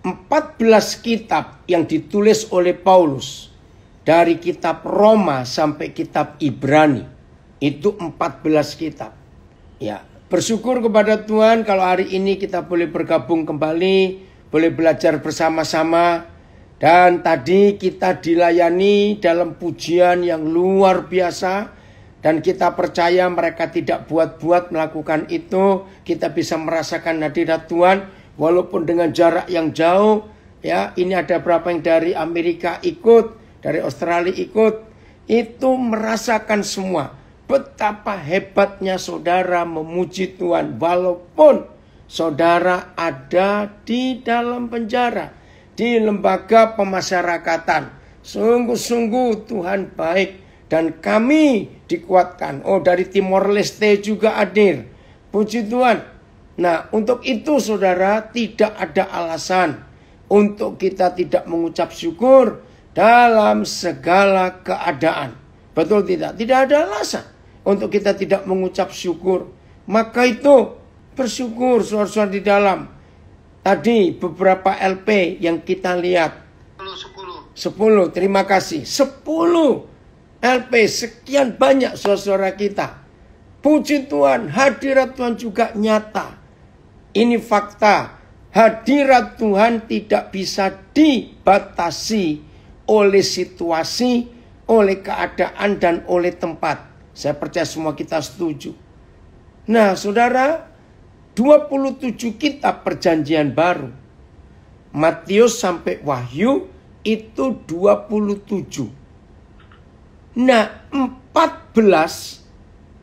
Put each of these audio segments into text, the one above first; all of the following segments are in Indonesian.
14 kitab yang ditulis oleh Paulus dari kitab Roma sampai kitab Ibrani itu 14 kitab. Ya, bersyukur kepada Tuhan kalau hari ini kita boleh bergabung kembali, boleh belajar bersama-sama dan tadi kita dilayani dalam pujian yang luar biasa dan kita percaya mereka tidak buat-buat melakukan itu, kita bisa merasakan hadirat Tuhan walaupun dengan jarak yang jauh ya ini ada berapa yang dari Amerika ikut dari Australia ikut itu merasakan semua betapa hebatnya saudara memuji Tuhan walaupun saudara ada di dalam penjara di lembaga pemasyarakatan sungguh-sungguh Tuhan baik dan kami dikuatkan oh dari Timor Leste juga hadir puji Tuhan Nah, untuk itu saudara tidak ada alasan untuk kita tidak mengucap syukur dalam segala keadaan. Betul tidak? Tidak ada alasan untuk kita tidak mengucap syukur. Maka itu bersyukur suara-suara di dalam. Tadi beberapa LP yang kita lihat. 10. terima kasih. 10 LP, sekian banyak suara-suara kita. Puji Tuhan, hadirat Tuhan juga nyata ini fakta. Hadirat Tuhan tidak bisa dibatasi oleh situasi, oleh keadaan, dan oleh tempat. Saya percaya semua kita setuju. Nah, saudara, 27 kitab perjanjian baru. Matius sampai Wahyu itu 27. Nah, 14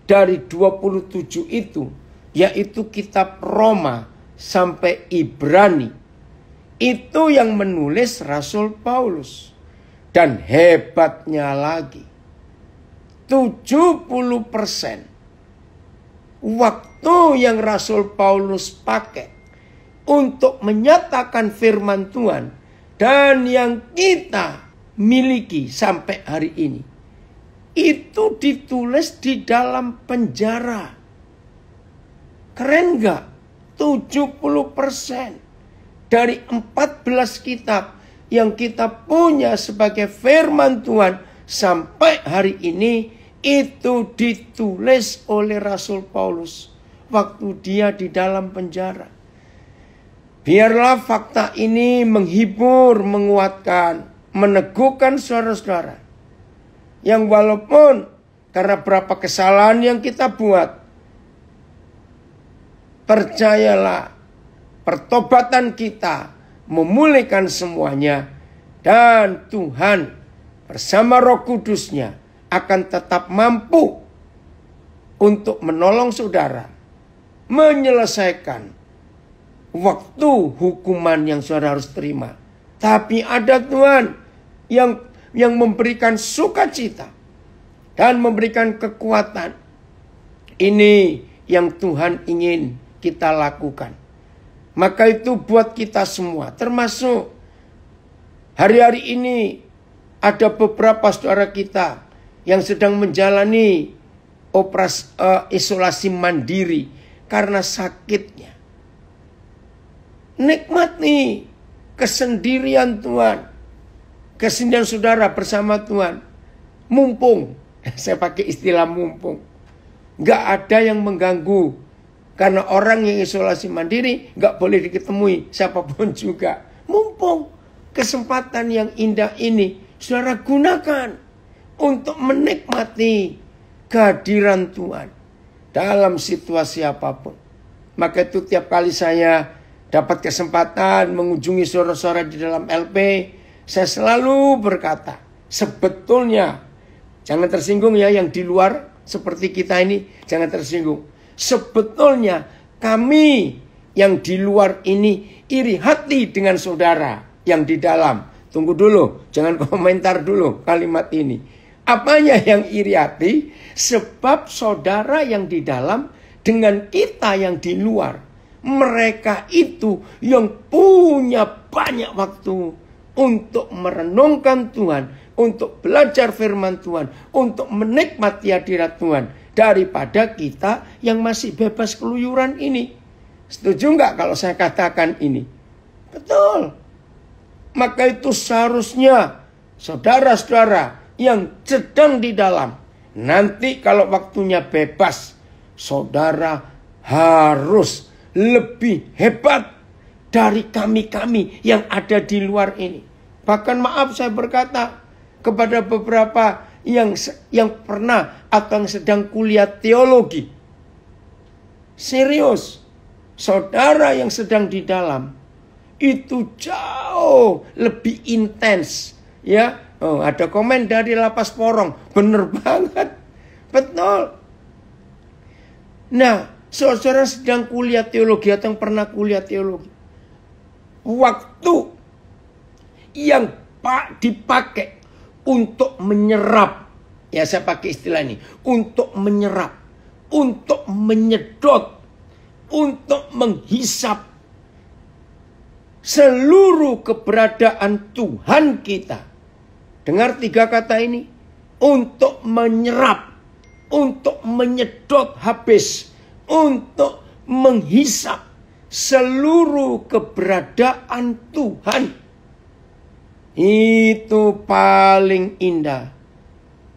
dari 27 itu yaitu kitab Roma sampai Ibrani. Itu yang menulis Rasul Paulus. Dan hebatnya lagi, 70% waktu yang Rasul Paulus pakai untuk menyatakan firman Tuhan dan yang kita miliki sampai hari ini itu ditulis di dalam penjara Keren nggak? 70% dari 14 kitab yang kita punya sebagai firman Tuhan sampai hari ini itu ditulis oleh Rasul Paulus waktu dia di dalam penjara. Biarlah fakta ini menghibur, menguatkan, meneguhkan saudara-saudara. Yang walaupun karena berapa kesalahan yang kita buat, Percayalah pertobatan kita memulihkan semuanya dan Tuhan bersama roh kudusnya akan tetap mampu untuk menolong saudara menyelesaikan waktu hukuman yang saudara harus terima. Tapi ada Tuhan yang yang memberikan sukacita dan memberikan kekuatan. Ini yang Tuhan ingin kita lakukan. Maka itu buat kita semua, termasuk hari-hari ini ada beberapa saudara kita yang sedang menjalani operasi uh, eh, isolasi mandiri karena sakitnya. Nikmati kesendirian Tuhan. Kesendirian saudara bersama Tuhan. Mumpung, saya pakai istilah mumpung. Gak ada yang mengganggu karena orang yang isolasi mandiri nggak boleh diketemui siapapun juga. Mumpung kesempatan yang indah ini saudara gunakan untuk menikmati kehadiran Tuhan dalam situasi apapun. Maka itu tiap kali saya dapat kesempatan mengunjungi saudara-saudara di dalam LP, saya selalu berkata, sebetulnya jangan tersinggung ya yang di luar seperti kita ini, jangan tersinggung. Sebetulnya kami yang di luar ini iri hati dengan saudara yang di dalam. Tunggu dulu, jangan komentar dulu kalimat ini. Apanya yang iri hati? Sebab saudara yang di dalam dengan kita yang di luar. Mereka itu yang punya banyak waktu untuk merenungkan Tuhan, untuk belajar firman Tuhan, untuk menikmati hadirat Tuhan daripada kita yang masih bebas keluyuran ini. Setuju nggak kalau saya katakan ini? Betul. Maka itu seharusnya saudara-saudara yang sedang di dalam. Nanti kalau waktunya bebas, saudara harus lebih hebat dari kami-kami yang ada di luar ini. Bahkan maaf saya berkata kepada beberapa yang yang pernah akan sedang kuliah teologi. Serius, saudara yang sedang di dalam itu jauh lebih intens ya. Oh, ada komen dari lapas porong, bener banget, betul. Nah, saudara sedang kuliah teologi atau yang pernah kuliah teologi, waktu yang pak dipakai untuk menyerap. Ya saya pakai istilah ini. Untuk menyerap. Untuk menyedot. Untuk menghisap. Seluruh keberadaan Tuhan kita. Dengar tiga kata ini. Untuk menyerap. Untuk menyedot habis. Untuk menghisap seluruh keberadaan Tuhan itu paling indah.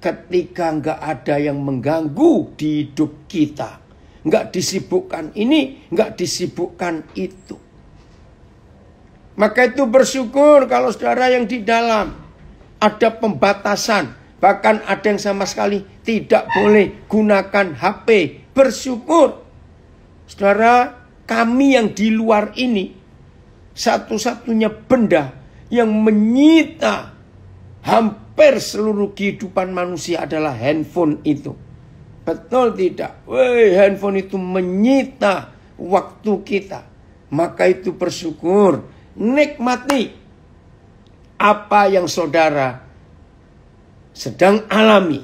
Ketika nggak ada yang mengganggu di hidup kita. Nggak disibukkan ini, nggak disibukkan itu. Maka itu bersyukur kalau saudara yang di dalam ada pembatasan. Bahkan ada yang sama sekali tidak boleh gunakan HP. Bersyukur. Saudara, kami yang di luar ini satu-satunya benda yang menyita hampir seluruh kehidupan manusia adalah handphone itu. Betul tidak? Woi, handphone itu menyita waktu kita. Maka itu bersyukur, nikmati apa yang saudara sedang alami.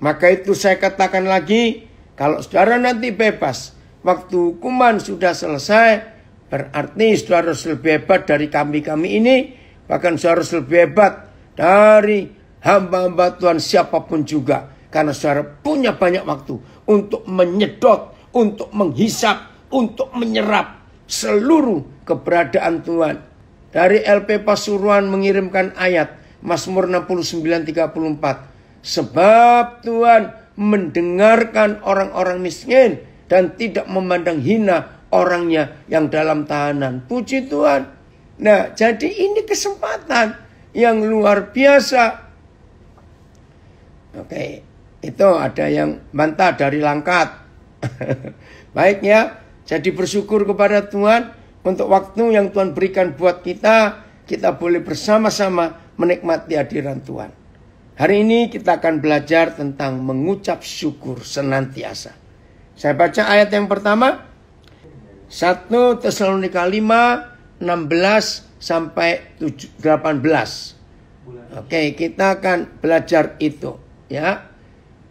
Maka itu saya katakan lagi, kalau saudara nanti bebas, waktu hukuman sudah selesai, berarti saudara harus bebas dari kami-kami ini Bahkan saudara lebih hebat dari hamba-hamba Tuhan siapapun juga. Karena saudara punya banyak waktu untuk menyedot, untuk menghisap, untuk menyerap seluruh keberadaan Tuhan. Dari LP Pasuruan mengirimkan ayat Mazmur 69:34. Sebab Tuhan mendengarkan orang-orang miskin dan tidak memandang hina orangnya yang dalam tahanan. Puji Tuhan. Nah, jadi ini kesempatan yang luar biasa. Oke, itu ada yang bantah dari langkat. Baik ya, jadi bersyukur kepada Tuhan untuk waktu yang Tuhan berikan buat kita, kita boleh bersama-sama menikmati hadiran Tuhan. Hari ini kita akan belajar tentang mengucap syukur senantiasa. Saya baca ayat yang pertama. 1 Tesalonika 5 16 sampai 18. Oke, kita akan belajar itu ya.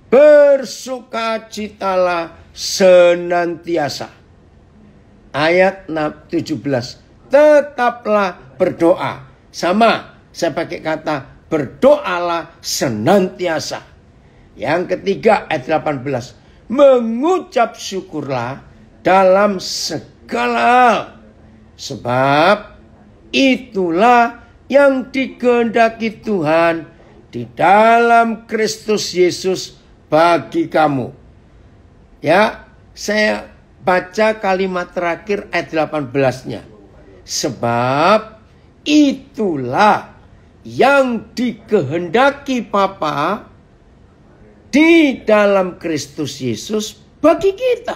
Bersukacitalah senantiasa. Ayat 17. Tetaplah berdoa. Sama, saya pakai kata berdoalah senantiasa. Yang ketiga ayat 18. Mengucap syukurlah dalam segala hal. Sebab itulah yang dikehendaki Tuhan di dalam Kristus Yesus bagi kamu. Ya, saya baca kalimat terakhir ayat 18-nya. Sebab itulah yang dikehendaki Papa di dalam Kristus Yesus bagi kita.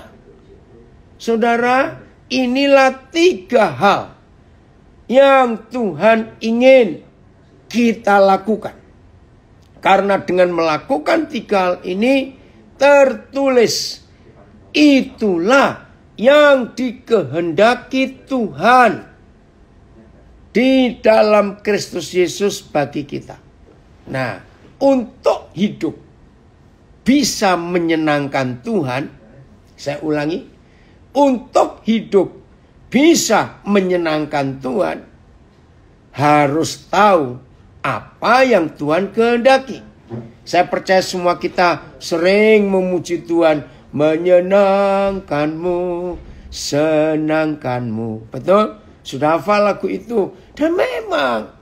Saudara, Inilah tiga hal yang Tuhan ingin kita lakukan. Karena dengan melakukan tiga hal ini tertulis itulah yang dikehendaki Tuhan di dalam Kristus Yesus bagi kita. Nah, untuk hidup bisa menyenangkan Tuhan, saya ulangi, untuk hidup bisa menyenangkan Tuhan harus tahu apa yang Tuhan kehendaki. Saya percaya semua kita sering memuji Tuhan, menyenangkanmu, senangkanmu. Betul? Sudah hafal lagu itu. Dan memang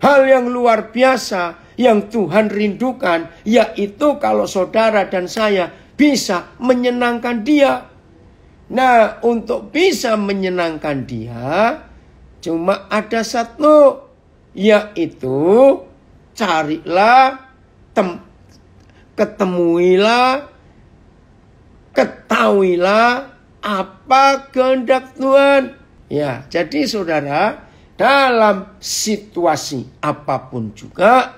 hal yang luar biasa yang Tuhan rindukan yaitu kalau saudara dan saya bisa menyenangkan dia Nah, untuk bisa menyenangkan dia, cuma ada satu, yaitu carilah, ketemuilah, ketahuilah apa kehendak Tuhan. Ya, jadi saudara, dalam situasi apapun juga,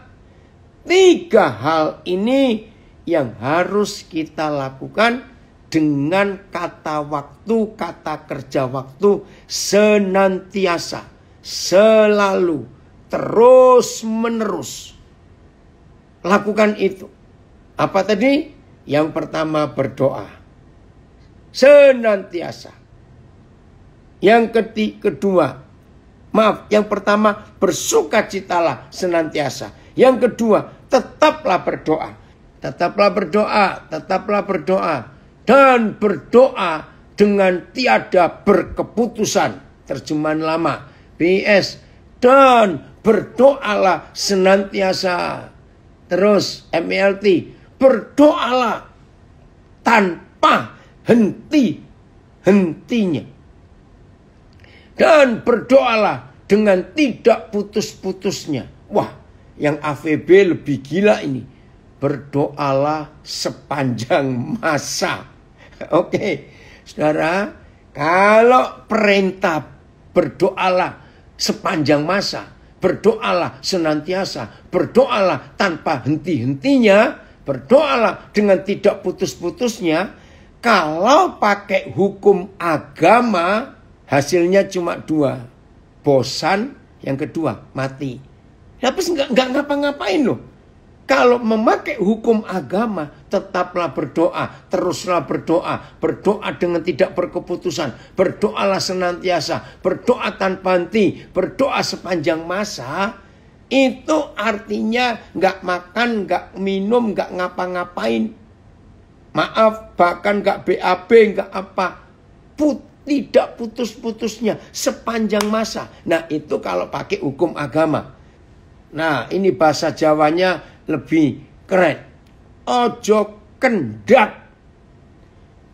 tiga hal ini yang harus kita lakukan dengan kata waktu, kata kerja waktu senantiasa, selalu, terus menerus. Lakukan itu. Apa tadi? Yang pertama berdoa. Senantiasa. Yang ketiga, kedua, maaf, yang pertama bersuka bersukacitalah senantiasa. Yang kedua, tetaplah berdoa. Tetaplah berdoa, tetaplah berdoa dan berdoa dengan tiada berkeputusan. Terjemahan lama. PS dan berdoalah senantiasa. Terus MLT e berdoalah tanpa henti hentinya. Dan berdoalah dengan tidak putus-putusnya. Wah, yang AVB lebih gila ini. Berdoalah sepanjang masa Oke, saudara, kalau perintah berdoalah sepanjang masa, berdoalah senantiasa, berdoalah tanpa henti-hentinya, berdoalah dengan tidak putus-putusnya. Kalau pakai hukum agama, hasilnya cuma dua. Bosan, yang kedua mati. Tapi nggak ngapa-ngapain loh. Kalau memakai hukum agama, tetaplah berdoa, teruslah berdoa, berdoa dengan tidak berkeputusan, berdoalah senantiasa, berdoa tanpa henti, berdoa sepanjang masa. Itu artinya nggak makan, nggak minum, nggak ngapa-ngapain. Maaf, bahkan nggak BAB, nggak apa. Put, tidak putus-putusnya sepanjang masa. Nah itu kalau pakai hukum agama. Nah ini bahasa Jawanya lebih keren. Ojo kendak.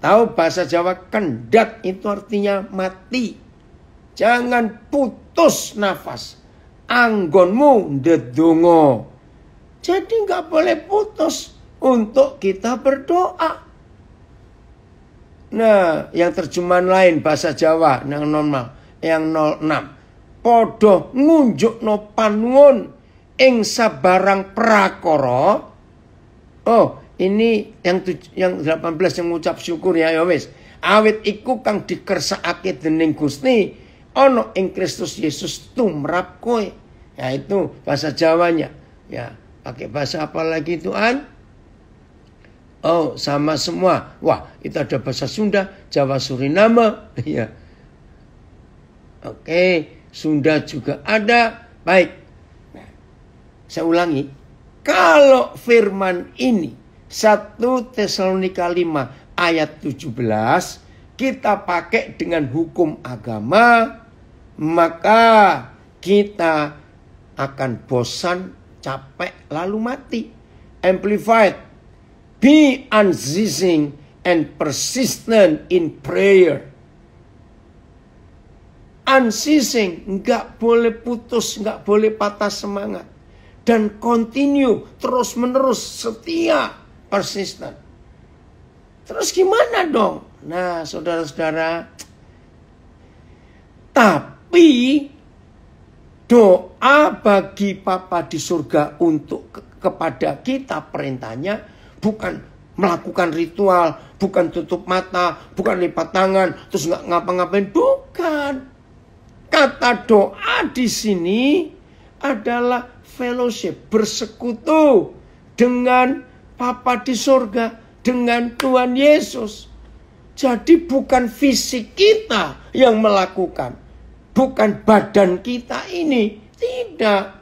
Tahu bahasa Jawa kendak itu artinya mati. Jangan putus nafas. Anggonmu dedungo. Jadi nggak boleh putus untuk kita berdoa. Nah, yang terjemahan lain bahasa Jawa yang normal, yang 06. Podo ngunjuk no panwon ing sabarang prakoro, oh ini yang tuj- yang 18 yang ngucap syukur ya ya wis awit iku kang dikersakake dening Gusti ana ing Kristus Yesus tumrap kowe ya itu bahasa Jawanya ya pakai bahasa apa lagi Tuhan oh sama semua wah itu ada bahasa Sunda Jawa Suriname ya oke Sunda juga ada baik saya ulangi, kalau firman ini 1 Tesalonika 5 ayat 17 kita pakai dengan hukum agama maka kita akan bosan, capek, lalu mati. Amplified. Be unceasing and persistent in prayer. Unceasing, nggak boleh putus, nggak boleh patah semangat dan continue terus menerus setia persisten. Terus gimana dong? Nah, saudara-saudara, tapi doa bagi Papa di surga untuk ke kepada kita perintahnya bukan melakukan ritual, bukan tutup mata, bukan lipat tangan, terus nggak ngapa-ngapain, bukan. Kata doa di sini adalah fellowship, bersekutu dengan Papa di surga, dengan Tuhan Yesus. Jadi bukan fisik kita yang melakukan, bukan badan kita ini, tidak.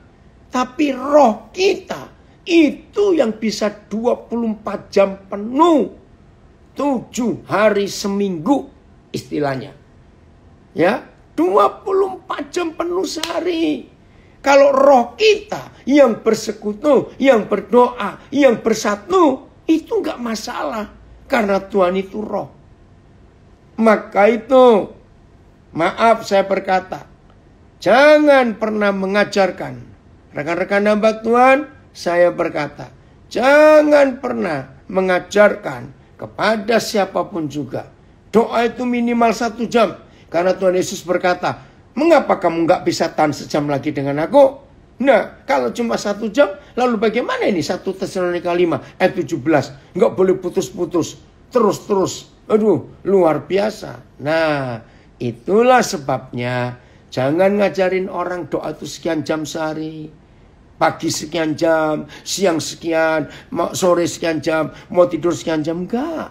Tapi roh kita itu yang bisa 24 jam penuh. 7 hari seminggu istilahnya. Ya, 24 jam penuh sehari. Kalau roh kita yang bersekutu, yang berdoa, yang bersatu, itu nggak masalah. Karena Tuhan itu roh. Maka itu, maaf saya berkata, jangan pernah mengajarkan. Rekan-rekan nambah Tuhan, saya berkata, jangan pernah mengajarkan kepada siapapun juga. Doa itu minimal satu jam. Karena Tuhan Yesus berkata, Mengapa kamu nggak bisa tahan sejam lagi dengan aku? Nah, kalau cuma satu jam, lalu bagaimana ini? Satu Tesalonika 5 ayat 17. Nggak boleh putus-putus. Terus-terus. Aduh, luar biasa. Nah, itulah sebabnya jangan ngajarin orang doa itu sekian jam sehari. Pagi sekian jam, siang sekian, sore sekian jam, mau tidur sekian jam. Enggak.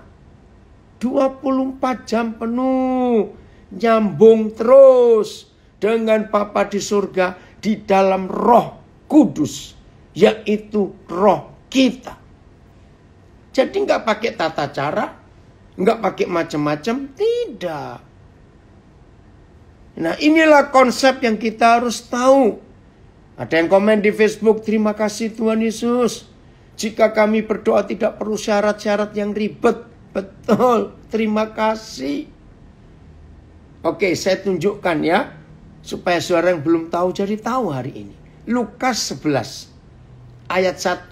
24 jam penuh. Nyambung terus dengan Papa di surga di dalam roh kudus. Yaitu roh kita. Jadi nggak pakai tata cara. nggak pakai macam-macam. Tidak. Nah inilah konsep yang kita harus tahu. Ada yang komen di Facebook, terima kasih Tuhan Yesus. Jika kami berdoa tidak perlu syarat-syarat yang ribet. Betul, terima kasih. Oke, saya tunjukkan ya. Supaya saudara yang belum tahu jadi tahu hari ini. Lukas 11 ayat 1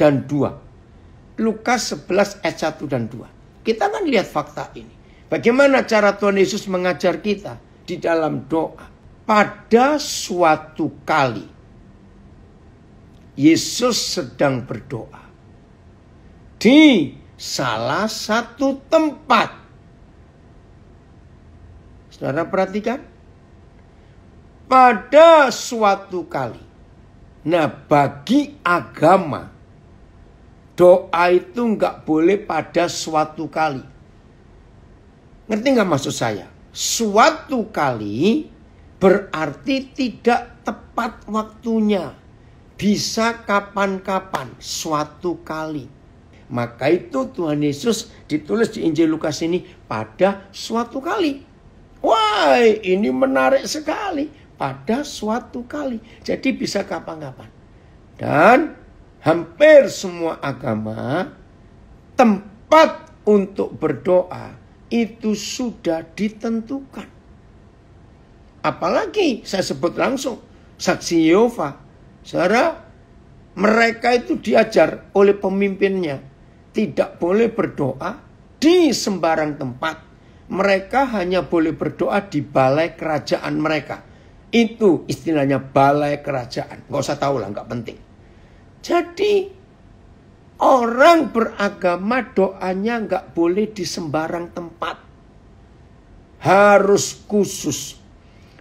dan 2. Lukas 11 ayat 1 dan 2. Kita akan lihat fakta ini. Bagaimana cara Tuhan Yesus mengajar kita di dalam doa. Pada suatu kali Yesus sedang berdoa di salah satu tempat. Saudara perhatikan, pada suatu kali. Nah, bagi agama, doa itu nggak boleh pada suatu kali. Ngerti nggak maksud saya? Suatu kali berarti tidak tepat waktunya. Bisa kapan-kapan, suatu kali. Maka itu Tuhan Yesus ditulis di Injil Lukas ini pada suatu kali. Wah, ini menarik sekali pada suatu kali. Jadi bisa kapan-kapan. Dan hampir semua agama tempat untuk berdoa itu sudah ditentukan. Apalagi saya sebut langsung saksi Yehova. Saudara, mereka itu diajar oleh pemimpinnya tidak boleh berdoa di sembarang tempat. Mereka hanya boleh berdoa di balai kerajaan mereka itu istilahnya balai kerajaan. Nggak usah tahu lah, nggak penting. Jadi orang beragama doanya nggak boleh di sembarang tempat. Harus khusus.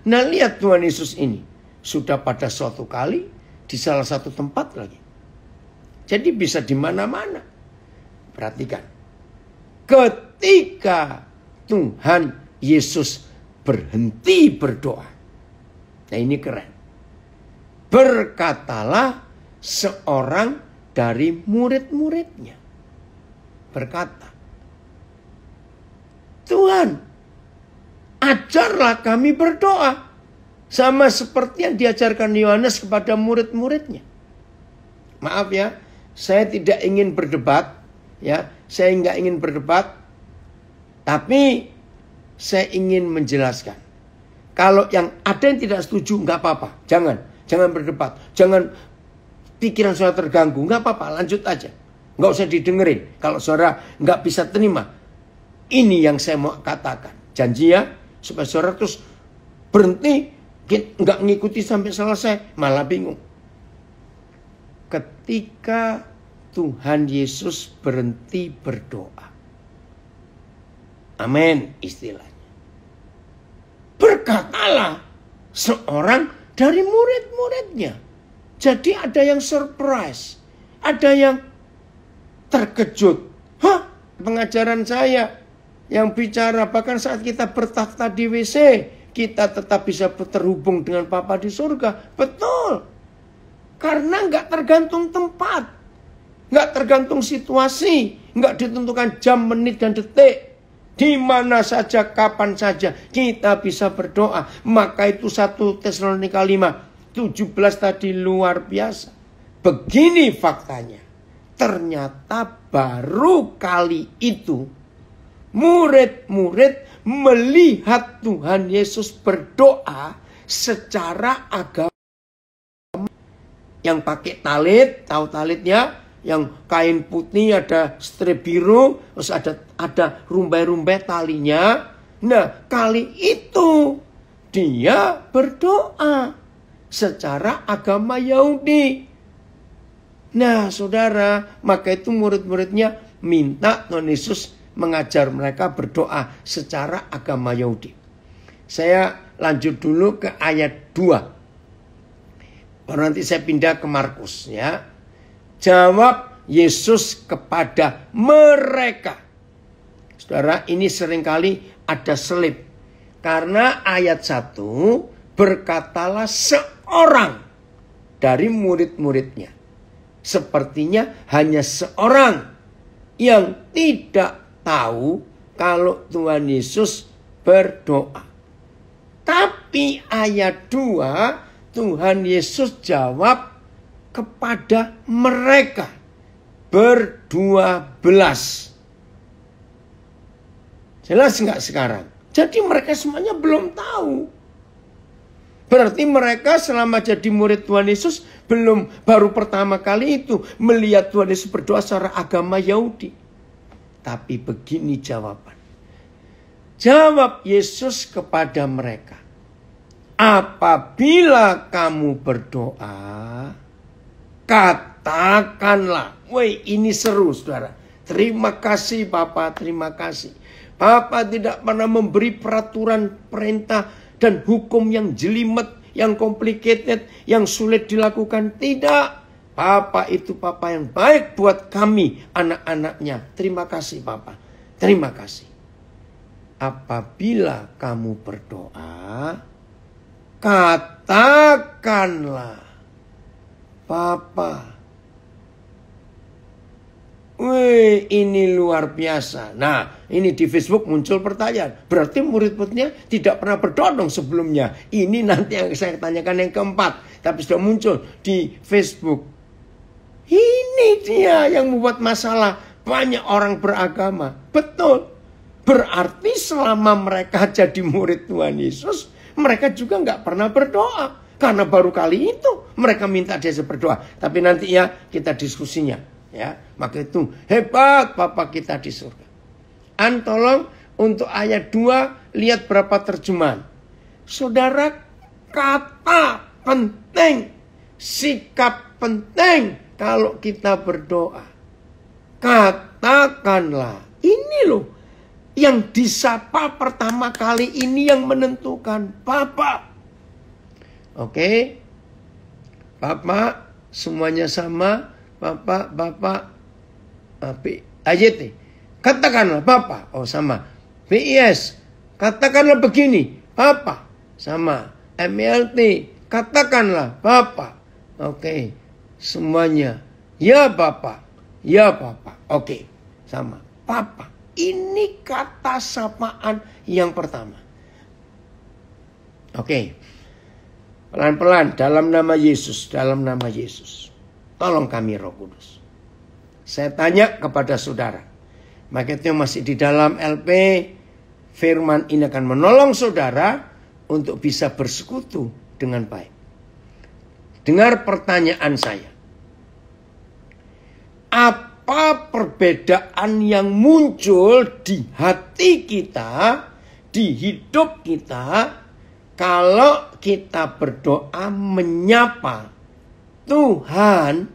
Nah lihat Tuhan Yesus ini. Sudah pada suatu kali di salah satu tempat lagi. Jadi bisa di mana-mana. Perhatikan. Ketika Tuhan Yesus berhenti berdoa Nah ini keren. Berkatalah seorang dari murid-muridnya. Berkata, Tuhan, ajarlah kami berdoa. Sama seperti yang diajarkan Yohanes kepada murid-muridnya. Maaf ya, saya tidak ingin berdebat. ya Saya nggak ingin berdebat. Tapi saya ingin menjelaskan kalau yang ada yang tidak setuju, nggak apa-apa. Jangan, jangan berdebat. Jangan pikiran saudara terganggu. Nggak apa-apa, lanjut aja. Nggak usah didengerin. Kalau saudara nggak bisa terima. Ini yang saya mau katakan. Janji ya, supaya saudara terus berhenti, nggak ngikuti sampai selesai, malah bingung. Ketika Tuhan Yesus berhenti berdoa. Amin istilah berkatalah seorang dari murid-muridnya. Jadi ada yang surprise, ada yang terkejut. Hah, pengajaran saya yang bicara bahkan saat kita bertakhta di WC, kita tetap bisa terhubung dengan Papa di surga. Betul. Karena nggak tergantung tempat, nggak tergantung situasi, nggak ditentukan jam, menit, dan detik. Di mana saja, kapan saja kita bisa berdoa. Maka itu satu Tesalonika 5, 17 tadi luar biasa. Begini faktanya. Ternyata baru kali itu murid-murid melihat Tuhan Yesus berdoa secara agama yang pakai talit, tahu talitnya, yang kain putih ada strip biru terus ada ada rumbai-rumbai talinya nah kali itu dia berdoa secara agama Yahudi nah saudara maka itu murid-muridnya minta Tuhan Yesus mengajar mereka berdoa secara agama Yahudi saya lanjut dulu ke ayat 2 baru nanti saya pindah ke Markus ya Jawab Yesus kepada mereka. Saudara, ini seringkali ada selip. Karena ayat 1 berkatalah seorang dari murid-muridnya. Sepertinya hanya seorang yang tidak tahu kalau Tuhan Yesus berdoa. Tapi ayat 2 Tuhan Yesus jawab kepada mereka berdua belas. Jelas nggak sekarang? Jadi mereka semuanya belum tahu. Berarti mereka selama jadi murid Tuhan Yesus belum baru pertama kali itu melihat Tuhan Yesus berdoa secara agama Yahudi. Tapi begini jawaban. Jawab Yesus kepada mereka. Apabila kamu berdoa, Katakanlah. Woi ini seru saudara. Terima kasih Bapak, terima kasih. Bapak tidak pernah memberi peraturan perintah dan hukum yang jelimet, yang complicated, yang sulit dilakukan. Tidak. Bapak itu Bapak yang baik buat kami anak-anaknya. Terima kasih Bapak. Terima kasih. Apabila kamu berdoa, katakanlah Papa. Wih, ini luar biasa. Nah, ini di Facebook muncul pertanyaan. Berarti murid-muridnya tidak pernah dong sebelumnya. Ini nanti yang saya tanyakan yang keempat. Tapi sudah muncul di Facebook. Ini dia yang membuat masalah. Banyak orang beragama. Betul. Berarti selama mereka jadi murid Tuhan Yesus, mereka juga nggak pernah berdoa. Karena baru kali itu mereka minta dia berdoa. Tapi nanti ya kita diskusinya. Ya, maka itu hebat Bapak kita di surga. An tolong untuk ayat 2 lihat berapa terjemahan. Saudara kata penting, sikap penting kalau kita berdoa. Katakanlah, ini loh yang disapa pertama kali ini yang menentukan Bapak Oke? Okay? Bapak semuanya sama, Bapak, Bapak, AJT. Ah, katakanlah Bapak, oh sama. PIS, katakanlah begini, Bapak, sama. MLT, katakanlah Bapak. Oke, okay. semuanya. Ya Bapak, ya Bapak. Oke, okay. sama. Bapak, ini kata sapaan yang pertama. Oke, okay. Pelan-pelan dalam nama Yesus, dalam nama Yesus. Tolong kami Roh Kudus. Saya tanya kepada saudara. maketnya masih di dalam LP firman ini akan menolong saudara untuk bisa bersekutu dengan baik. Dengar pertanyaan saya. Apa perbedaan yang muncul di hati kita, di hidup kita kalau kita berdoa menyapa Tuhan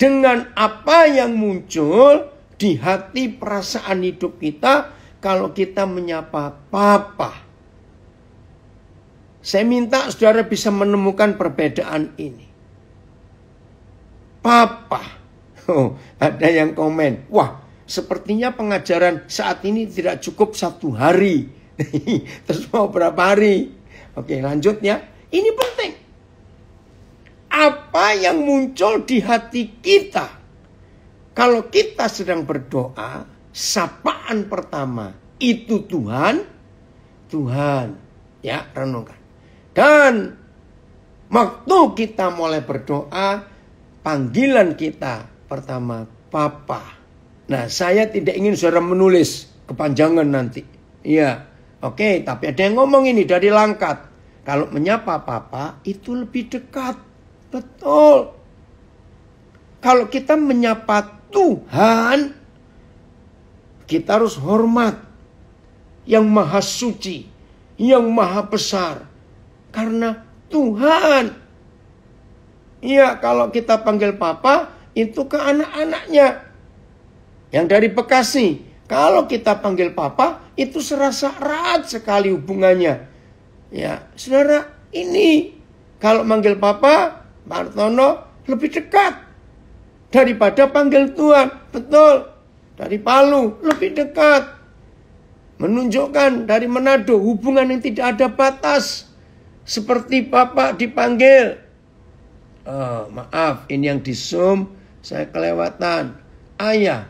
dengan apa yang muncul di hati perasaan hidup kita kalau kita menyapa Papa. Saya minta saudara bisa menemukan perbedaan ini. Papa. Oh, ada yang komen. Wah, sepertinya pengajaran saat ini tidak cukup satu hari Terus mau berapa hari? Oke, lanjutnya. Ini penting. Apa yang muncul di hati kita? Kalau kita sedang berdoa, sapaan pertama itu Tuhan, Tuhan. Ya, renungkan. Dan waktu kita mulai berdoa, panggilan kita pertama Papa. Nah, saya tidak ingin saudara menulis kepanjangan nanti. Iya, Oke, tapi ada yang ngomong ini dari langkat. Kalau menyapa papa itu lebih dekat. Betul. Kalau kita menyapa Tuhan, kita harus hormat yang maha suci, yang maha besar. Karena Tuhan. Iya, kalau kita panggil papa, itu ke anak-anaknya. Yang dari Bekasi, kalau kita panggil papa, itu serasa erat sekali hubungannya. Ya, saudara, ini kalau manggil papa, Martono lebih dekat daripada panggil Tuhan. Betul. Dari Palu lebih dekat. Menunjukkan dari Manado hubungan yang tidak ada batas. Seperti Bapak dipanggil. Oh, maaf, ini yang di Zoom saya kelewatan. Ayah,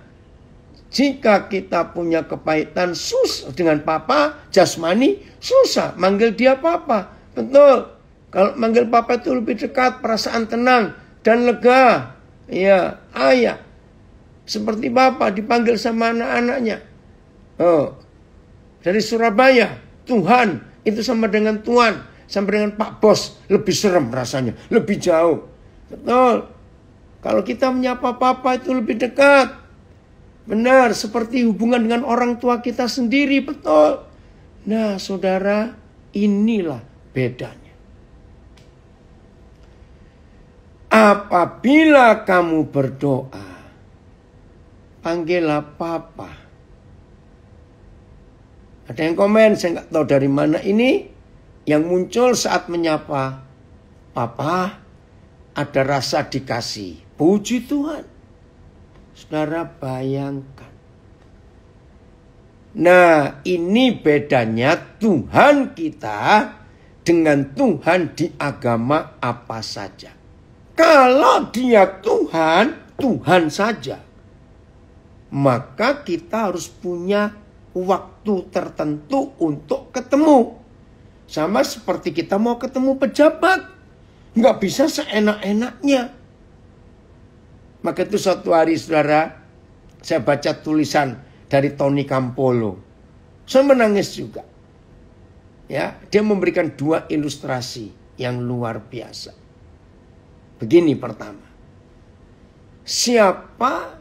jika kita punya kepahitan sus dengan papa jasmani, susah manggil dia papa. Betul. Kalau manggil papa itu lebih dekat, perasaan tenang dan lega. Ya, ayah. Seperti bapak dipanggil sama anak-anaknya. Oh. Dari Surabaya, Tuhan itu sama dengan Tuhan, sama dengan Pak Bos, lebih serem rasanya, lebih jauh. Betul. Kalau kita menyapa papa itu lebih dekat. Benar, seperti hubungan dengan orang tua kita sendiri, betul. Nah, saudara, inilah bedanya. Apabila kamu berdoa, panggillah Papa. Ada yang komen, saya nggak tahu dari mana ini. Yang muncul saat menyapa, Papa, ada rasa dikasih. Puji Tuhan. Saudara bayangkan. Nah ini bedanya Tuhan kita dengan Tuhan di agama apa saja. Kalau dia Tuhan, Tuhan saja. Maka kita harus punya waktu tertentu untuk ketemu. Sama seperti kita mau ketemu pejabat. Nggak bisa seenak-enaknya. Maka itu suatu hari saudara, saya baca tulisan dari Tony Campolo. Saya menangis juga. Ya, dia memberikan dua ilustrasi yang luar biasa. Begini pertama. Siapa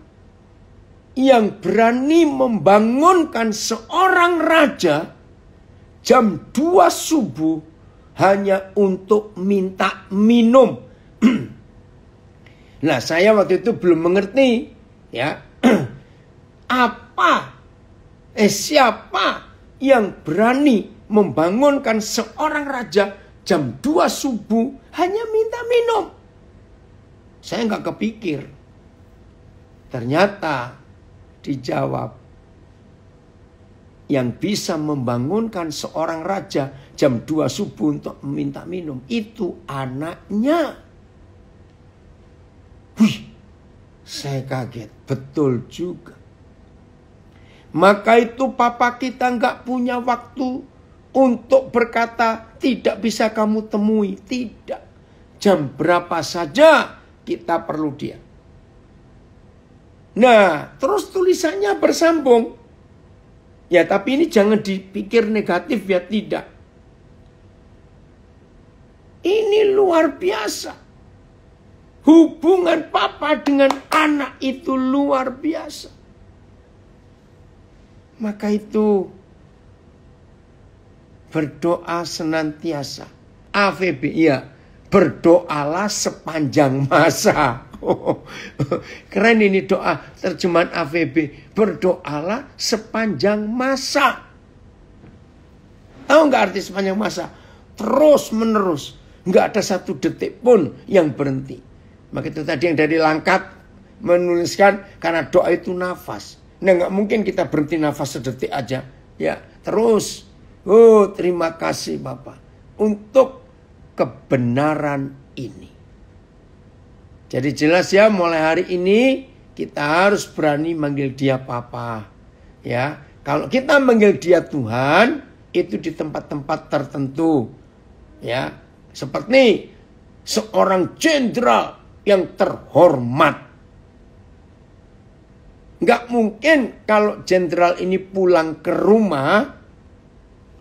yang berani membangunkan seorang raja jam 2 subuh hanya untuk minta minum Nah, saya waktu itu belum mengerti ya apa eh siapa yang berani membangunkan seorang raja jam 2 subuh hanya minta minum. Saya nggak kepikir. Ternyata dijawab yang bisa membangunkan seorang raja jam 2 subuh untuk meminta minum itu anaknya. Wih, saya kaget. Betul juga. Maka itu papa kita nggak punya waktu untuk berkata tidak bisa kamu temui. Tidak. Jam berapa saja kita perlu dia. Nah, terus tulisannya bersambung. Ya, tapi ini jangan dipikir negatif ya, tidak. Ini luar biasa. Hubungan papa dengan anak itu luar biasa. Maka itu berdoa senantiasa. AVB ya, berdoalah sepanjang masa. keren ini doa terjemahan AVB. Berdoalah sepanjang masa. Tahu nggak arti sepanjang masa? Terus menerus. Nggak ada satu detik pun yang berhenti. Maka itu tadi yang dari langkat menuliskan karena doa itu nafas. Nah nggak mungkin kita berhenti nafas sedetik aja. Ya terus. Oh terima kasih Bapak. Untuk kebenaran ini. Jadi jelas ya mulai hari ini kita harus berani manggil dia Papa. Ya, kalau kita manggil dia Tuhan itu di tempat-tempat tertentu. Ya, seperti seorang jenderal yang terhormat. Nggak mungkin kalau jenderal ini pulang ke rumah,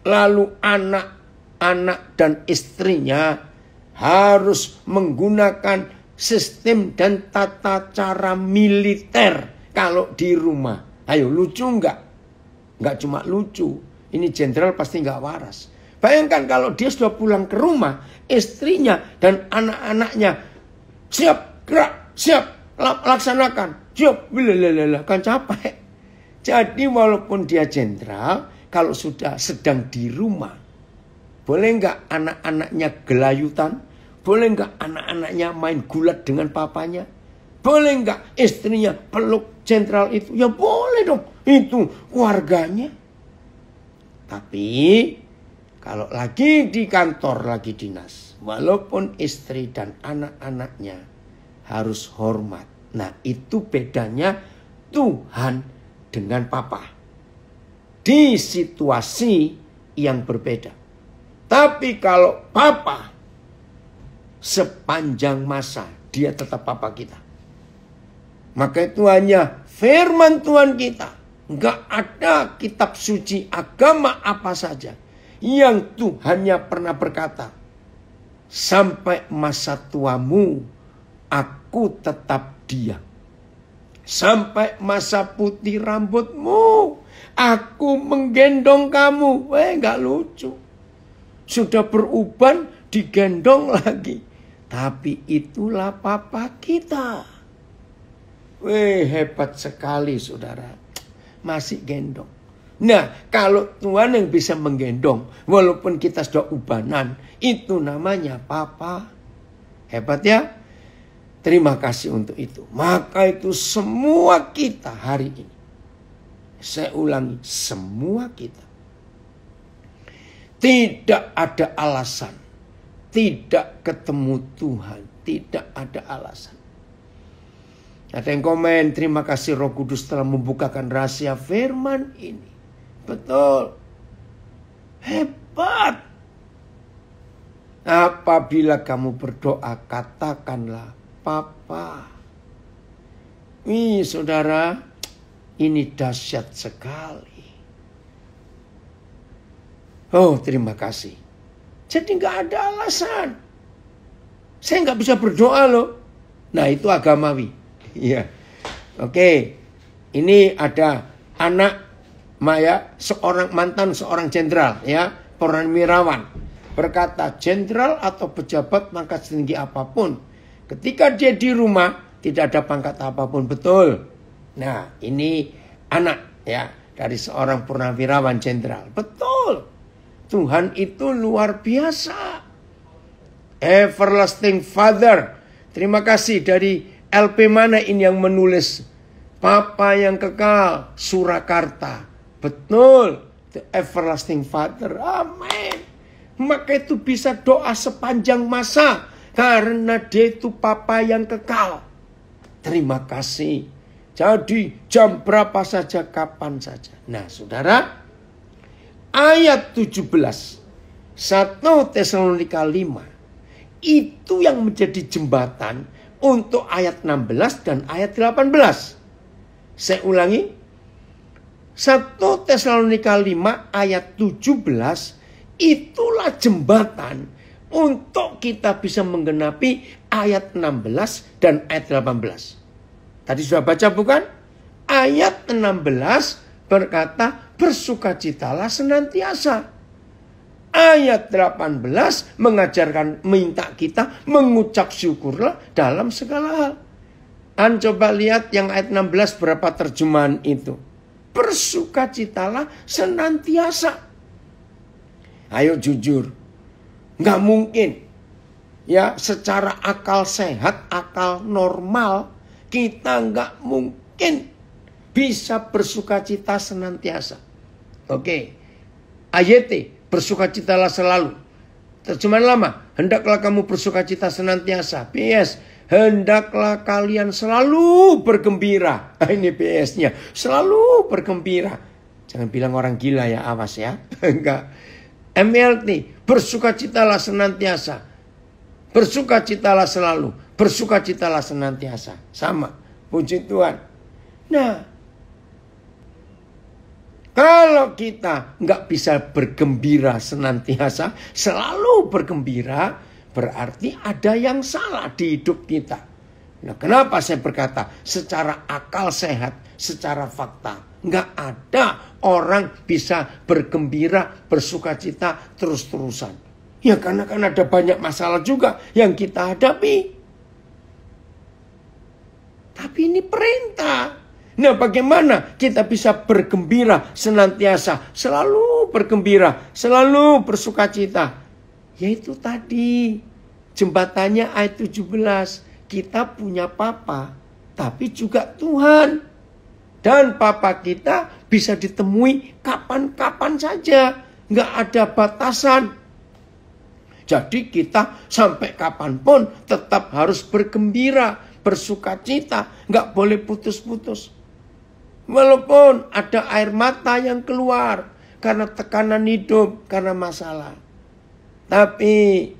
lalu anak-anak dan istrinya harus menggunakan sistem dan tata cara militer kalau di rumah. Ayo lucu nggak? Nggak cuma lucu, ini jenderal pasti nggak waras. Bayangkan kalau dia sudah pulang ke rumah, istrinya dan anak-anaknya siap gerak siap laksanakan siap lelelele kan capek jadi walaupun dia jenderal kalau sudah sedang di rumah boleh nggak anak-anaknya gelayutan boleh nggak anak-anaknya main gulat dengan papanya boleh nggak istrinya peluk jenderal itu ya boleh dong itu warganya tapi kalau lagi di kantor lagi dinas walaupun istri dan anak-anaknya harus hormat. Nah, itu bedanya Tuhan dengan Papa. Di situasi yang berbeda. Tapi kalau Papa sepanjang masa dia tetap Papa kita. Maka itu hanya firman Tuhan kita. Enggak ada kitab suci agama apa saja yang Tuhannya pernah berkata, sampai masa tuamu aku tetap diam. Sampai masa putih rambutmu aku menggendong kamu. Weh nggak lucu. Sudah beruban digendong lagi. Tapi itulah papa kita. Weh hebat sekali saudara. Masih gendong. Nah kalau Tuhan yang bisa menggendong. Walaupun kita sudah ubanan itu namanya papa. Hebat ya? Terima kasih untuk itu. Maka itu semua kita hari ini. Saya ulangi, semua kita. Tidak ada alasan. Tidak ketemu Tuhan. Tidak ada alasan. Ada yang komen, terima kasih roh kudus telah membukakan rahasia firman ini. Betul. Hebat. Apabila kamu berdoa, katakanlah, Papa. Wih, saudara, ini dahsyat sekali. Oh, terima kasih. Jadi nggak ada alasan. Saya nggak bisa berdoa loh. Nah, itu agamawi. Iya. Oke. Ini ada anak Maya, seorang mantan seorang jenderal ya, Mirawan berkata jenderal atau pejabat pangkat setinggi apapun. Ketika dia di rumah tidak ada pangkat apapun betul. Nah ini anak ya dari seorang purnawirawan jenderal. Betul. Tuhan itu luar biasa. Everlasting Father. Terima kasih dari LP mana ini yang menulis Papa yang kekal Surakarta. Betul. The everlasting Father. Amin maka itu bisa doa sepanjang masa karena dia itu Papa yang kekal. Terima kasih. Jadi jam berapa saja kapan saja. Nah, Saudara, ayat 17 1 Tesalonika 5 itu yang menjadi jembatan untuk ayat 16 dan ayat 18. Saya ulangi 1 Tesalonika 5 ayat 17 Itulah jembatan untuk kita bisa menggenapi ayat 16 dan ayat 18. Tadi sudah baca bukan? Ayat 16 berkata bersukacitalah senantiasa. Ayat 18 mengajarkan minta kita mengucap syukurlah dalam segala hal. An coba lihat yang ayat 16 berapa terjemahan itu. Bersukacitalah senantiasa. Ayo jujur. Nggak mungkin. Ya, secara akal sehat, akal normal, kita nggak mungkin bisa bersuka cita senantiasa. Oke. Okay. Ayete, bersukacitalah selalu. Terjemahan lama, hendaklah kamu bersukacita senantiasa. PS, hendaklah kalian selalu bergembira. Ini PS-nya, selalu bergembira. Jangan bilang orang gila ya, awas ya. Enggak. MLT, bersukacitalah senantiasa. Bersukacitalah selalu, bersukacitalah senantiasa. Sama, puji Tuhan. Nah, kalau kita nggak bisa bergembira senantiasa, selalu bergembira, berarti ada yang salah di hidup kita. Nah, kenapa saya berkata secara akal sehat, secara fakta nggak ada orang bisa bergembira, bersuka cita terus-terusan. Ya karena kan ada banyak masalah juga yang kita hadapi. Tapi ini perintah. Nah bagaimana kita bisa bergembira senantiasa, selalu bergembira, selalu bersuka cita. Yaitu tadi jembatannya ayat 17. Kita punya papa, tapi juga Tuhan. Dan papa kita bisa ditemui kapan-kapan saja, nggak ada batasan. Jadi kita sampai kapanpun tetap harus bergembira, bersuka cita, nggak boleh putus-putus. Walaupun ada air mata yang keluar karena tekanan hidup, karena masalah. Tapi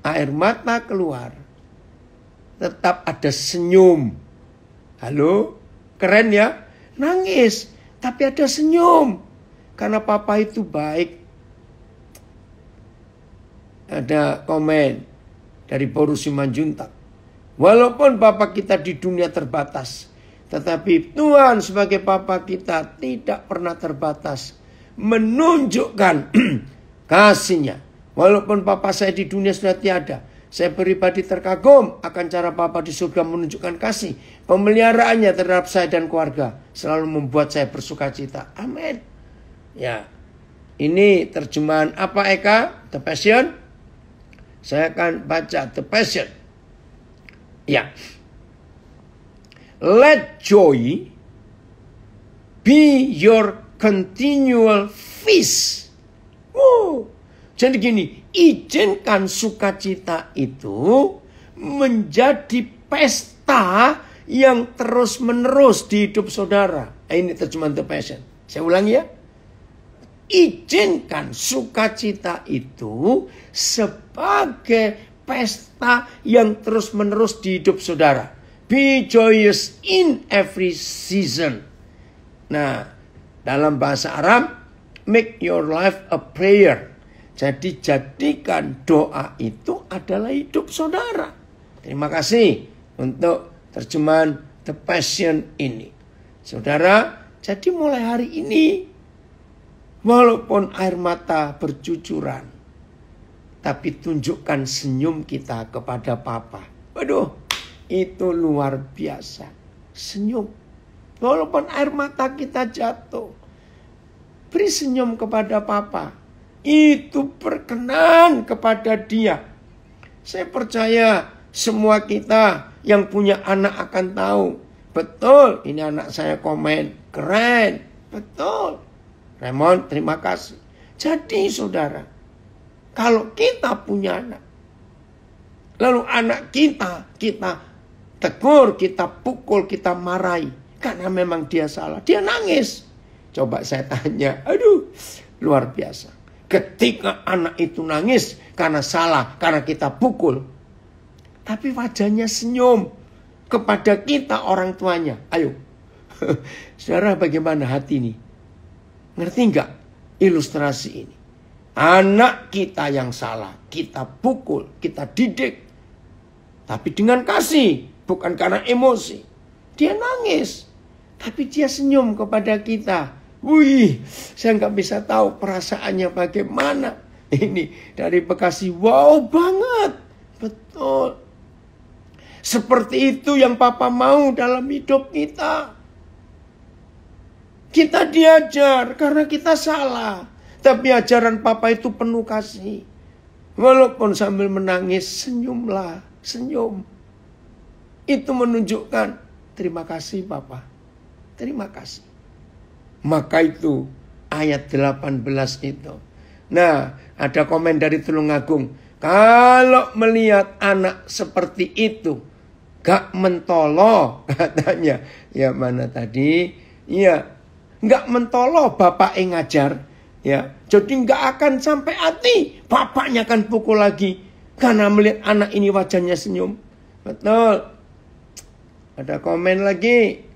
air mata keluar, tetap ada senyum. Halo, keren ya? nangis, tapi ada senyum. Karena papa itu baik. Ada komen dari Boru Simanjuntak. Walaupun papa kita di dunia terbatas, tetapi Tuhan sebagai papa kita tidak pernah terbatas. Menunjukkan kasihnya. Walaupun papa saya di dunia sudah tiada, saya pribadi terkagum akan cara Papa di surga menunjukkan kasih Pemeliharaannya terhadap saya dan keluarga selalu membuat saya bersuka cita. Amin. Ya, ini terjemahan apa Eka? The Passion? Saya akan baca The Passion. Ya. Let joy be your continual feast. Wow. Jadi gini, izinkan sukacita itu menjadi pesta yang terus-menerus di hidup saudara. Eh, ini terjemahan The Passion. Saya ulangi ya. Izinkan sukacita itu sebagai pesta yang terus-menerus di hidup saudara. Be joyous in every season. Nah, dalam bahasa Arab, make your life a prayer. Jadi jadikan doa itu adalah hidup saudara. Terima kasih untuk terjemahan The Passion ini. Saudara, jadi mulai hari ini, walaupun air mata bercucuran, tapi tunjukkan senyum kita kepada Papa. Waduh, itu luar biasa. Senyum. Walaupun air mata kita jatuh, beri senyum kepada Papa. Itu berkenan kepada Dia. Saya percaya semua kita yang punya anak akan tahu. Betul, ini anak saya komen. Keren, betul. Raymond, terima kasih. Jadi saudara, kalau kita punya anak, lalu anak kita, kita tegur, kita pukul, kita marahi. Karena memang dia salah, dia nangis. Coba saya tanya, aduh luar biasa. Ketika anak itu nangis karena salah, karena kita pukul, tapi wajahnya senyum kepada kita orang tuanya. Ayo, saudara bagaimana hati ini? Ngerti nggak ilustrasi ini? Anak kita yang salah, kita pukul, kita didik. Tapi dengan kasih, bukan karena emosi. Dia nangis, tapi dia senyum kepada kita. Wih, saya nggak bisa tahu perasaannya bagaimana. Ini dari Bekasi, wow banget. Betul. Seperti itu yang Papa mau dalam hidup kita. Kita diajar karena kita salah. Tapi ajaran Papa itu penuh kasih. Walaupun sambil menangis, senyumlah, senyum. Itu menunjukkan, terima kasih Papa. Terima kasih. Maka itu ayat 18 itu. Nah, ada komen dari Agung. Kalau melihat anak seperti itu, gak mentolo katanya. Ya mana tadi? Iya, gak mentolo bapak yang ngajar. Ya, jadi gak akan sampai hati. Bapaknya akan pukul lagi. Karena melihat anak ini wajahnya senyum. Betul. Ada komen lagi.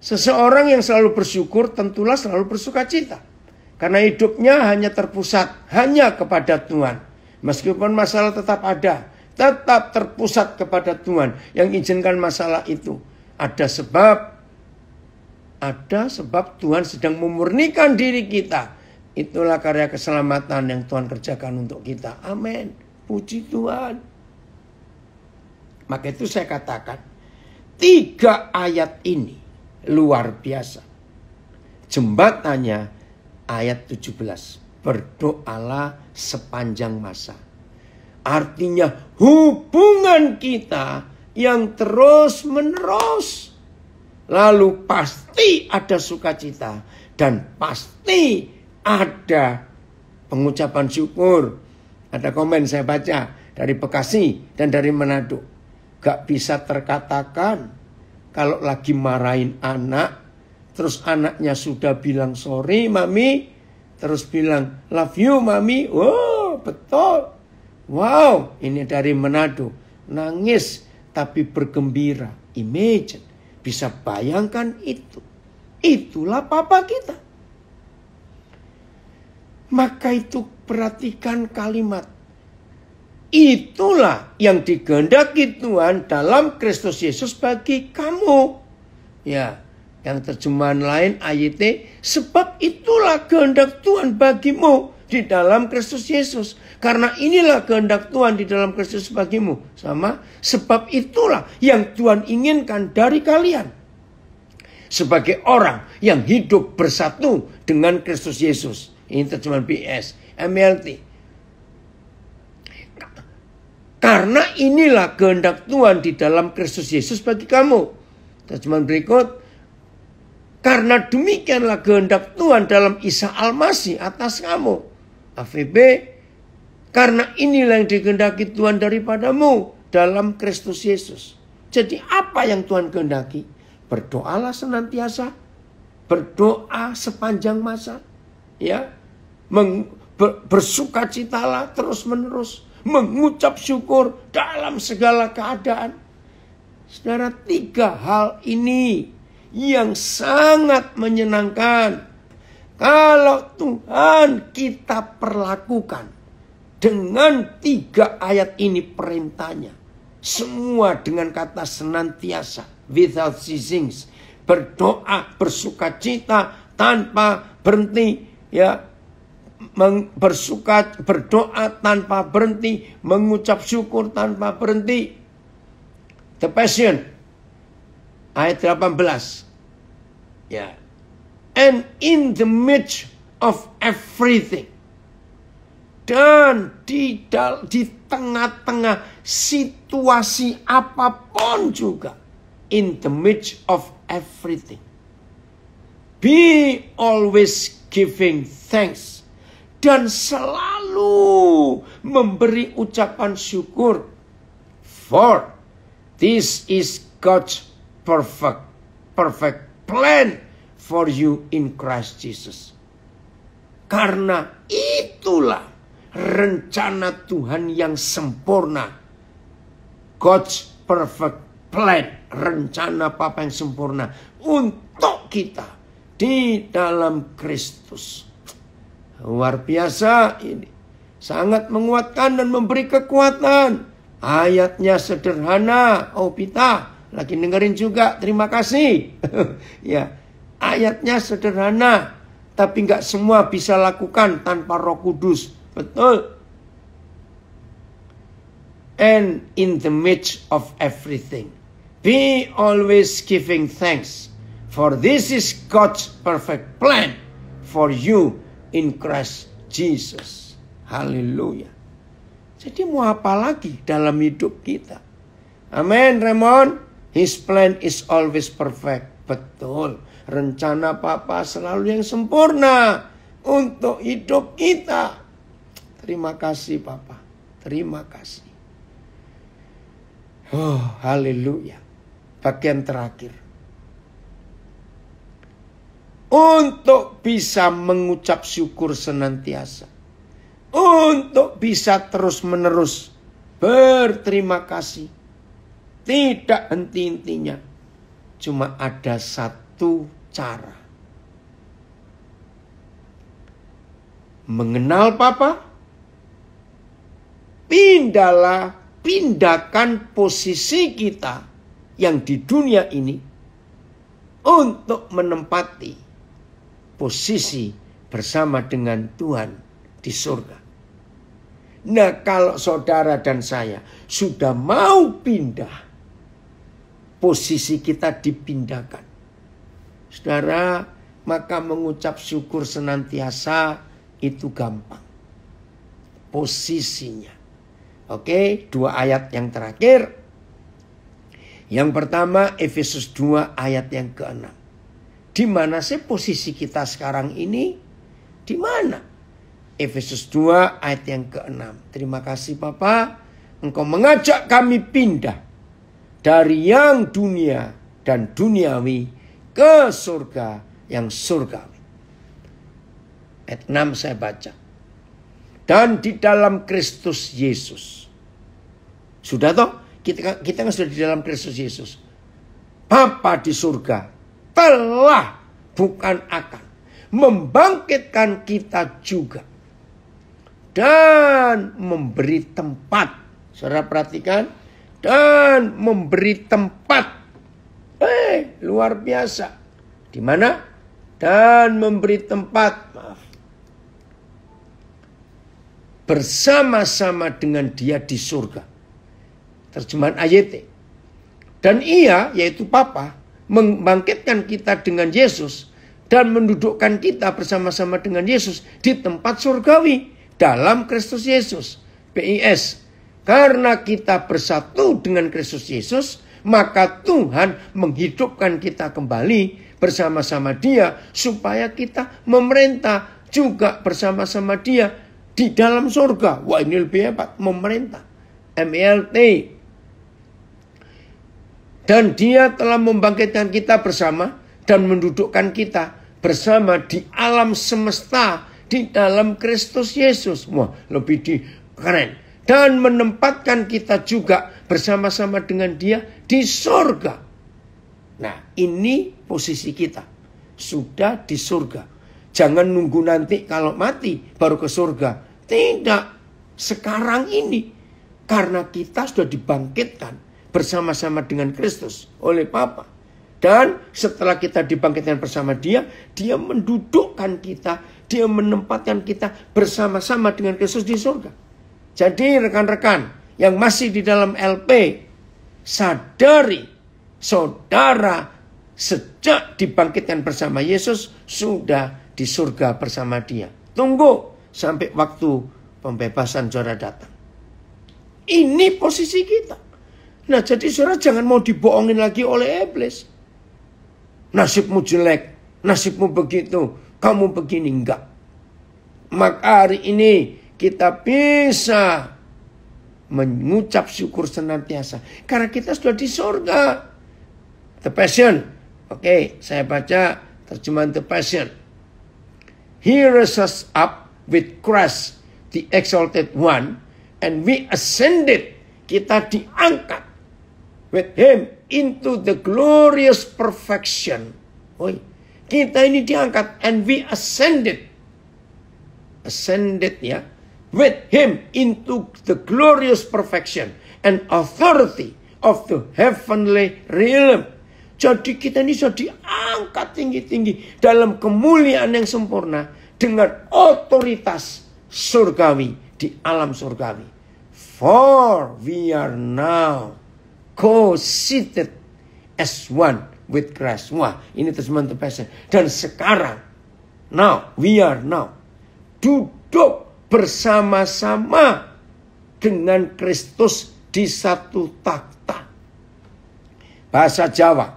Seseorang yang selalu bersyukur tentulah selalu bersuka cita. Karena hidupnya hanya terpusat hanya kepada Tuhan. Meskipun masalah tetap ada, tetap terpusat kepada Tuhan yang izinkan masalah itu. Ada sebab ada sebab Tuhan sedang memurnikan diri kita. Itulah karya keselamatan yang Tuhan kerjakan untuk kita. Amin. Puji Tuhan. Maka itu saya katakan, tiga ayat ini luar biasa. Jembatannya ayat 17. Berdoalah sepanjang masa. Artinya hubungan kita yang terus menerus. Lalu pasti ada sukacita dan pasti ada pengucapan syukur. Ada komen saya baca dari Bekasi dan dari Manado. Gak bisa terkatakan kalau lagi marahin anak Terus anaknya sudah bilang sorry mami. Terus bilang love you mami. oh betul. Wow ini dari Manado. Nangis tapi bergembira. Imagine. Bisa bayangkan itu. Itulah papa kita. Maka itu perhatikan kalimat. Itulah yang digendaki Tuhan dalam Kristus Yesus bagi kamu. Ya, yang terjemahan lain AYT, sebab itulah kehendak Tuhan bagimu di dalam Kristus Yesus. Karena inilah kehendak Tuhan di dalam Kristus bagimu. Sama, sebab itulah yang Tuhan inginkan dari kalian. Sebagai orang yang hidup bersatu dengan Kristus Yesus. Ini terjemahan PS MLT. Karena inilah kehendak Tuhan di dalam Kristus Yesus bagi kamu. Terjemahan berikut, karena demikianlah kehendak Tuhan dalam Isa Almasih atas kamu. AVB, karena inilah yang dikehendaki Tuhan daripadamu dalam Kristus Yesus. Jadi apa yang Tuhan kehendaki? Berdoalah senantiasa, berdoa sepanjang masa, ya. Meng, ber, bersukacitalah terus-menerus, mengucap syukur dalam segala keadaan. Saudara, tiga hal ini yang sangat menyenangkan. Kalau Tuhan kita perlakukan dengan tiga ayat ini perintahnya. Semua dengan kata senantiasa, without ceasing, berdoa, bersuka cita tanpa berhenti, ya bersuka berdoa tanpa berhenti mengucap syukur tanpa berhenti the passion ayat 18. Ya. And in the midst of everything. Dan di, di tengah-tengah situasi apapun juga. In the midst of everything. Be always giving thanks. Dan selalu memberi ucapan syukur. For this is God's perfect, perfect plan for you in Christ Jesus. Karena itulah rencana Tuhan yang sempurna. God's perfect plan, rencana Papa yang sempurna untuk kita di dalam Kristus. Luar biasa ini. Sangat menguatkan dan memberi kekuatan. Ayatnya sederhana, oh pita lagi dengerin juga, terima kasih. ya, ayatnya sederhana, tapi nggak semua bisa lakukan tanpa Roh Kudus. Betul. And in the midst of everything, be always giving thanks, for this is God's perfect plan for you in Christ Jesus. Haleluya. Jadi mau apa lagi dalam hidup kita? Amin, Raymond. His plan is always perfect. Betul. Rencana Papa selalu yang sempurna untuk hidup kita. Terima kasih Papa. Terima kasih. Oh, haleluya. Bagian terakhir. Untuk bisa mengucap syukur senantiasa. Untuk bisa terus menerus berterima kasih tidak henti-hentinya. Cuma ada satu cara. Mengenal Papa, pindahlah, pindahkan posisi kita yang di dunia ini untuk menempati posisi bersama dengan Tuhan di surga. Nah, kalau saudara dan saya sudah mau pindah posisi kita dipindahkan. Saudara, maka mengucap syukur senantiasa itu gampang. Posisinya. Oke, dua ayat yang terakhir. Yang pertama Efesus 2 ayat yang ke-6. Di mana sih posisi kita sekarang ini? Di mana? Efesus 2 ayat yang ke-6. Terima kasih Bapak, engkau mengajak kami pindah dari yang dunia dan duniawi ke surga yang surgawi. Ayat 6 saya baca. Dan di dalam Kristus Yesus. Sudah toh? Kita, kita kan sudah di dalam Kristus Yesus. Bapa di surga telah bukan akan membangkitkan kita juga dan memberi tempat. Saudara perhatikan dan memberi tempat. Eh, luar biasa. Di mana? Dan memberi tempat, maaf. Bersama-sama dengan dia di surga. Terjemahan ayat. Dan ia, yaitu Papa, membangkitkan kita dengan Yesus dan mendudukkan kita bersama-sama dengan Yesus di tempat surgawi dalam Kristus Yesus. PIS karena kita bersatu dengan Kristus Yesus, maka Tuhan menghidupkan kita kembali bersama-sama Dia, supaya kita memerintah juga bersama-sama Dia di dalam surga. Wah, ini lebih hebat, memerintah. MLT. E dan Dia telah membangkitkan kita bersama dan mendudukkan kita bersama di alam semesta di dalam Kristus Yesus. Wah, lebih di keren dan menempatkan kita juga bersama-sama dengan dia di Surga. Nah ini posisi kita. Sudah di Surga. Jangan nunggu nanti kalau mati baru ke Surga. Tidak. Sekarang ini. Karena kita sudah dibangkitkan bersama-sama dengan Kristus oleh Bapa. Dan setelah kita dibangkitkan bersama dia, dia mendudukkan kita, dia menempatkan kita bersama-sama dengan Kristus di surga. Jadi rekan-rekan yang masih di dalam LP, sadari saudara sejak dibangkitkan bersama Yesus sudah di surga bersama dia. Tunggu sampai waktu pembebasan saudara datang. Ini posisi kita. Nah jadi saudara jangan mau dibohongin lagi oleh iblis. Nasibmu jelek, nasibmu begitu, kamu begini enggak. Maka hari ini kita bisa mengucap syukur senantiasa karena kita sudah di surga. The Passion. Oke, okay, saya baca terjemahan The Passion. He raises up with Christ the exalted one and we ascended. Kita diangkat with him into the glorious perfection. Oi, kita ini diangkat and we ascended. Ascended ya, with him into the glorious perfection and authority of the heavenly realm. Jadi kita ini sudah diangkat tinggi-tinggi dalam kemuliaan yang sempurna dengan otoritas surgawi di alam surgawi. For we are now co-seated as one with Christ. Wah, ini teman-teman teman Dan sekarang, now, we are now duduk bersama-sama dengan Kristus di satu takhta. Bahasa Jawa,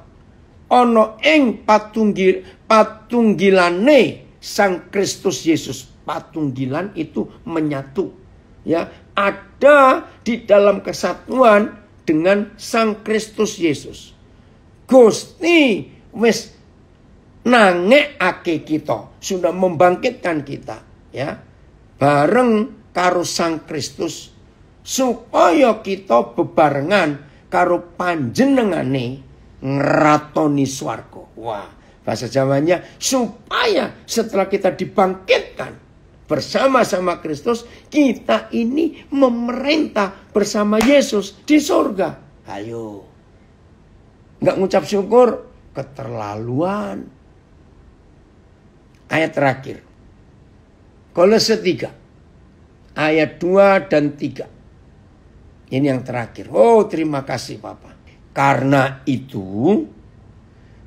ono ing patunggil patunggilane sang Kristus Yesus. Patunggilan itu menyatu. Ya, ada di dalam kesatuan dengan sang Kristus Yesus. Gusti wis ake kita, sudah membangkitkan kita, ya bareng karo Sang Kristus supaya kita bebarengan karo panjenengane ngeratoni swarga. Wah, bahasa Jawanya supaya setelah kita dibangkitkan bersama-sama Kristus, kita ini memerintah bersama Yesus di surga. Ayo. Nggak ngucap syukur, keterlaluan. Ayat terakhir. Kolose 3 ayat 2 dan 3. Ini yang terakhir. Oh, terima kasih Papa. Karena itu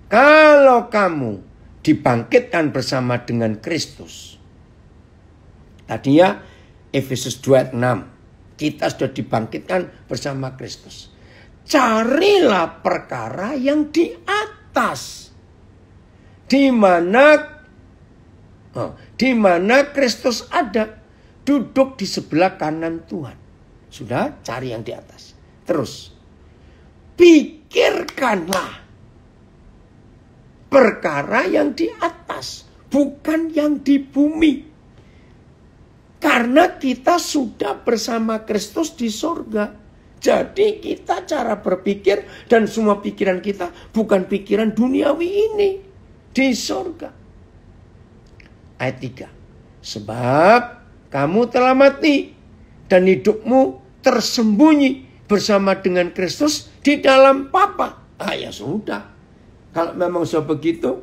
kalau kamu dibangkitkan bersama dengan Kristus. Tadi ya Efesus 2 ayat 6. Kita sudah dibangkitkan bersama Kristus. Carilah perkara yang di atas. Di mana Nah, di mana Kristus ada, duduk di sebelah kanan Tuhan. Sudah cari yang di atas. Terus, pikirkanlah perkara yang di atas, bukan yang di bumi. Karena kita sudah bersama Kristus di sorga. Jadi kita cara berpikir dan semua pikiran kita bukan pikiran duniawi ini. Di sorga ayat 3. Sebab kamu telah mati dan hidupmu tersembunyi bersama dengan Kristus di dalam Papa Ah ya sudah. Kalau memang sudah begitu,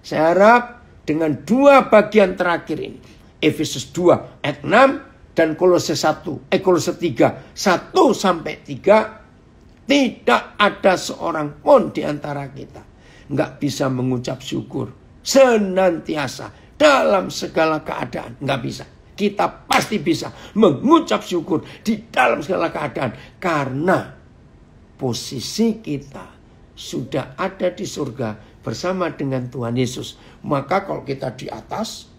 saya harap dengan dua bagian terakhir ini, Efesus 2 ayat 6 dan Kolose 1, eh Kolose 3, 1 sampai 3, tidak ada seorang pun di antara kita nggak bisa mengucap syukur senantiasa dalam segala keadaan. Nggak bisa. Kita pasti bisa mengucap syukur di dalam segala keadaan. Karena posisi kita sudah ada di surga bersama dengan Tuhan Yesus. Maka kalau kita di atas,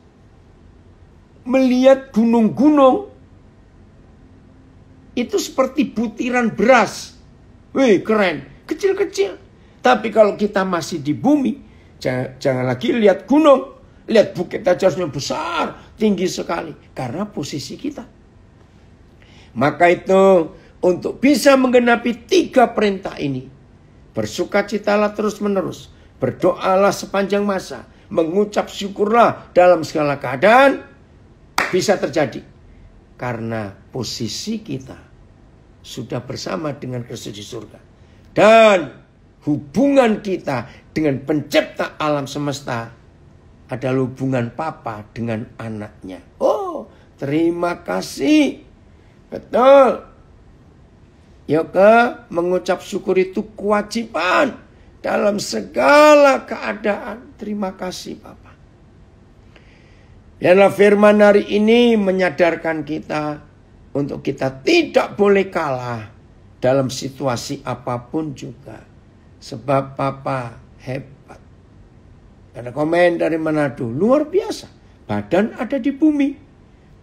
melihat gunung-gunung, itu seperti butiran beras. Wih keren, kecil-kecil. Tapi kalau kita masih di bumi, jangan, jangan lagi lihat gunung, Lihat bukit aja besar, tinggi sekali. Karena posisi kita. Maka itu untuk bisa menggenapi tiga perintah ini. Bersukacitalah terus menerus. Berdoalah sepanjang masa. Mengucap syukurlah dalam segala keadaan. Bisa terjadi. Karena posisi kita sudah bersama dengan Kristus di surga. Dan hubungan kita dengan pencipta alam semesta ada hubungan papa dengan anaknya. Oh, terima kasih. Betul. Yoke mengucap syukur itu kewajiban dalam segala keadaan. Terima kasih Papa. Biarlah firman hari ini menyadarkan kita untuk kita tidak boleh kalah dalam situasi apapun juga. Sebab Papa happy ada komen dari Manado, luar biasa. Badan ada di bumi,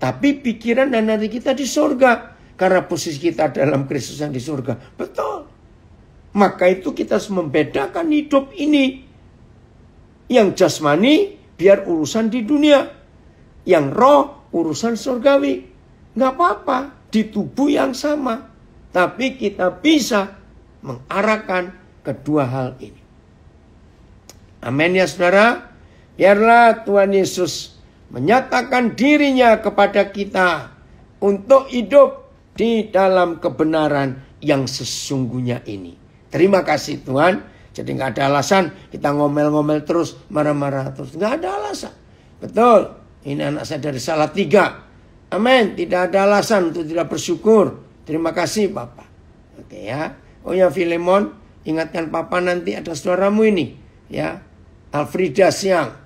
tapi pikiran dan hati kita di surga. Karena posisi kita dalam Kristus yang di surga. Betul. Maka itu kita harus membedakan hidup ini. Yang jasmani biar urusan di dunia. Yang roh urusan surgawi. Nggak apa-apa di tubuh yang sama. Tapi kita bisa mengarahkan kedua hal ini. Amin ya saudara. Biarlah Tuhan Yesus menyatakan dirinya kepada kita untuk hidup di dalam kebenaran yang sesungguhnya ini. Terima kasih Tuhan. Jadi nggak ada alasan kita ngomel-ngomel terus, marah-marah terus. Nggak ada alasan. Betul. Ini anak saya dari salah tiga. Amin. Tidak ada alasan untuk tidak bersyukur. Terima kasih Bapak. Oke ya. Oh ya Filemon, ingatkan Papa nanti ada suaramu ini. Ya, Alfrida Siang